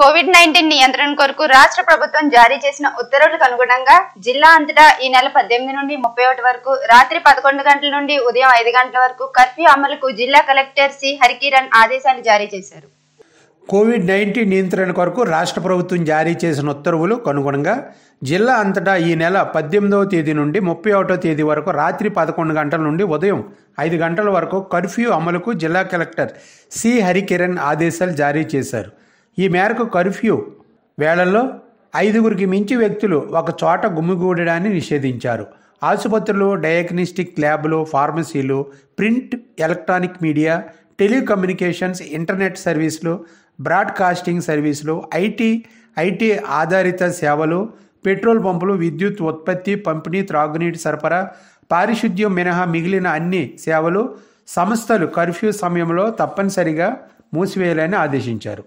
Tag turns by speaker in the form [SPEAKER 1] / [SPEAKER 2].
[SPEAKER 1] Covid nineteen నియంత్రణ కొరకు రాష్ట్ర ప్రభుత్వం జారీ చేసిన ఉత్తర్వులకు అనుగుణంగా జిల్లా అంతటా ఈ నెల పద్దెనిమిది నుండి ముప్పై ఒకటి వరకు రాత్రి పదకొండు గంటల నుండి ఉదయం ఐదు గంటల వరకు కర్ఫ్యూ అమలుకు జిల్లా కలెక్టర్ సి హరికిరణ్ ఆదేశాలు జారీ చేశారు
[SPEAKER 2] కోవిడ్ నైన్టీన్ నియంత్రణ కొరకు రాష్ట్ర ప్రభుత్వం జారీ చేసిన ఉత్తర్వులు అనుగుణంగా జిల్లా అంతటా ఈ నెల పద్దెనిమిదవ తేదీ నుండి ముప్పై ఒకటో తేదీ వరకు రాత్రి పదకొండు గంటల నుండి ఉదయం ఐదు గంటల వరకు కర్ఫ్యూ అమలుకు జిల్లా కలెక్టర్ సి హరికిరణ్ ఆదేశాలు జారీ చేశారు ఈ మేరకు కర్ఫ్యూ వేళల్లో ఐదుగురికి మించి వ్యక్తులు ఒక చోట గుమ్మిగూడడాన్ని నిషేధించారు ఆసుపత్రులు డయాగ్నిస్టిక్ ల్యాబ్లు ఫార్మసీలు print electronic media telecommunications internet సర్వీసులు బ్రాడ్కాస్టింగ్ సర్వీసులు ఐటీ ఐటీ ఆధారిత సేవలు పెట్రోల్ పంపులు విద్యుత్ ఉత్పత్తి పంపిణీ త్రాగునీటి సరఫరా పారిశుద్ధ్యం మినహా మిగిలిన అన్ని సేవలు సంస్థలు కర్ఫ్యూ సమయంలో తప్పనిసరిగా మూసివేయాలని ఆదేశించారు